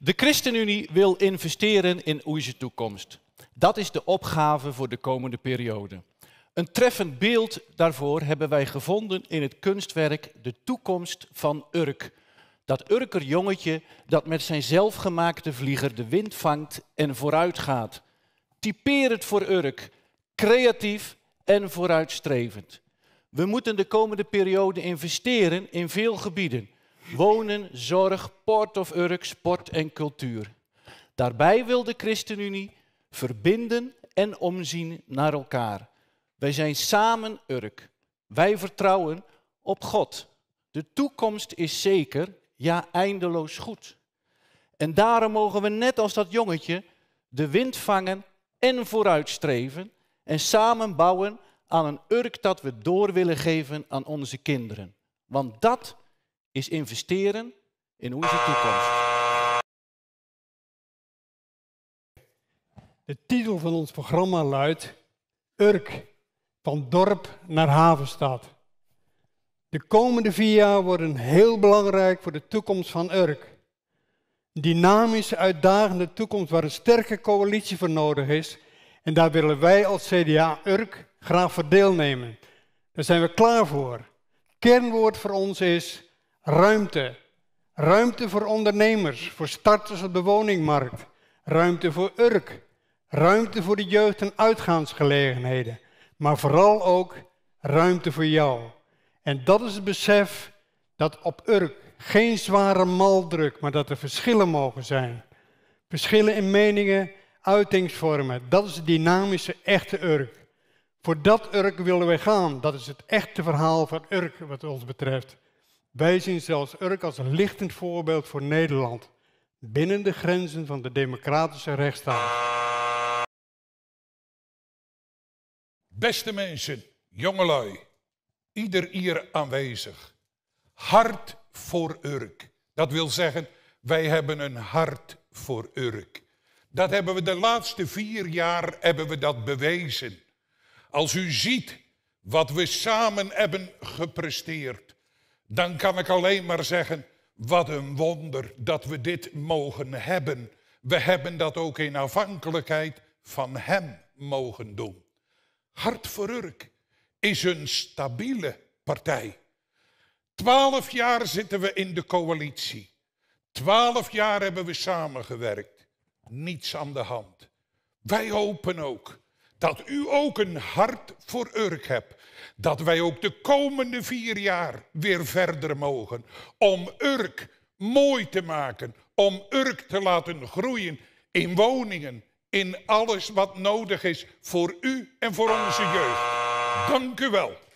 De ChristenUnie wil investeren in Oeise toekomst. Dat is de opgave voor de komende periode. Een treffend beeld daarvoor hebben wij gevonden in het kunstwerk De toekomst van Urk. Dat Urker jongetje dat met zijn zelfgemaakte vlieger de wind vangt en vooruit gaat. Typeer het voor Urk, creatief en vooruitstrevend. We moeten de komende periode investeren in veel gebieden wonen, zorg, port of Urk, sport en cultuur. Daarbij wil de ChristenUnie verbinden en omzien naar elkaar. Wij zijn samen Urk. Wij vertrouwen op God. De toekomst is zeker, ja eindeloos goed. En daarom mogen we net als dat jongetje de wind vangen en vooruitstreven en samen bouwen aan een Urk dat we door willen geven aan onze kinderen. Want dat is investeren in onze toekomst. De titel van ons programma luidt Urk, van dorp naar havenstad. De komende vier jaar worden heel belangrijk voor de toekomst van Urk. dynamische, uitdagende toekomst waar een sterke coalitie voor nodig is. En daar willen wij als CDA Urk graag voor deelnemen. Daar zijn we klaar voor. Kernwoord voor ons is Ruimte. Ruimte voor ondernemers, voor starters op de woningmarkt. Ruimte voor Urk. Ruimte voor de jeugd en uitgaansgelegenheden. Maar vooral ook ruimte voor jou. En dat is het besef dat op Urk geen zware maldruk, maar dat er verschillen mogen zijn. Verschillen in meningen, uitingsvormen. Dat is het dynamische, echte Urk. Voor dat Urk willen wij gaan. Dat is het echte verhaal van Urk wat ons betreft. Wij zien zelfs Urk als een lichtend voorbeeld voor Nederland binnen de grenzen van de democratische rechtsstaat. Beste mensen, jongelui, ieder hier aanwezig. Hart voor Urk. Dat wil zeggen, wij hebben een hart voor Urk. Dat hebben we de laatste vier jaar hebben we dat bewezen. Als u ziet wat we samen hebben gepresteerd, dan kan ik alleen maar zeggen, wat een wonder dat we dit mogen hebben. We hebben dat ook in afhankelijkheid van Hem mogen doen. Hart voor Urk is een stabiele partij. Twaalf jaar zitten we in de coalitie. Twaalf jaar hebben we samengewerkt. Niets aan de hand. Wij hopen ook dat u ook een hart voor Urk hebt. Dat wij ook de komende vier jaar weer verder mogen om Urk mooi te maken, om Urk te laten groeien in woningen, in alles wat nodig is voor u en voor onze jeugd. Dank u wel.